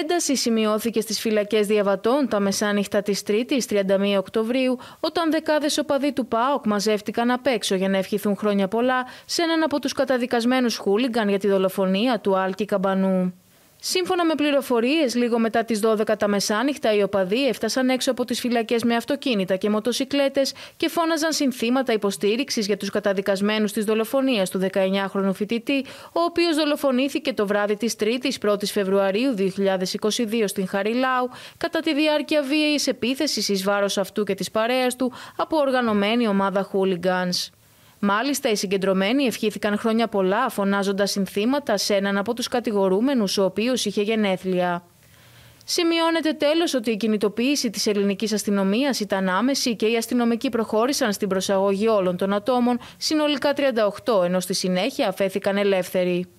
Ένταση σημειώθηκε στις φυλακές διαβατών τα μεσάνυχτα της 3η 31 Οκτωβρίου, όταν δεκάδες οπαδοί του ΠΑΟΚ μαζεύτηκαν απ' έξω για να ευχηθούν χρόνια πολλά σε έναν από τους καταδικασμένους χούλιγκαν για τη δολοφονία του Άλκη Καμπανού. Σύμφωνα με πληροφορίες, λίγο μετά τις 12 τα μεσάνυχτα, οι οπαδοί έφτασαν έξω από τις φυλακές με αυτοκίνητα και μοτοσυκλέτες και φώναζαν συνθήματα υποστήριξης για τους καταδικασμένους της δολοφονίας του 19χρονου φοιτητή, ο οποίος δολοφονήθηκε το βράδυ της 3η 1η Φεβρουαρίου 2022 στην Χαριλάου, κατά τη διάρκεια βίαιης επίθεσης εις βάρος αυτού και της παρέας του από οργανωμένη ομάδα χουλιγκάν. Μάλιστα, οι συγκεντρωμένοι ευχήθηκαν χρόνια πολλά, φωνάζοντας συνθήματα σε έναν από τους κατηγορούμενους, ο οποίος είχε γενέθλια. Σημειώνεται τέλος ότι η κινητοποίηση της ελληνικής αστυνομίας ήταν άμεση και οι αστυνομικοί προχώρησαν στην προσαγωγή όλων των ατόμων, συνολικά 38, ενώ στη συνέχεια αφέθηκαν ελεύθεροι.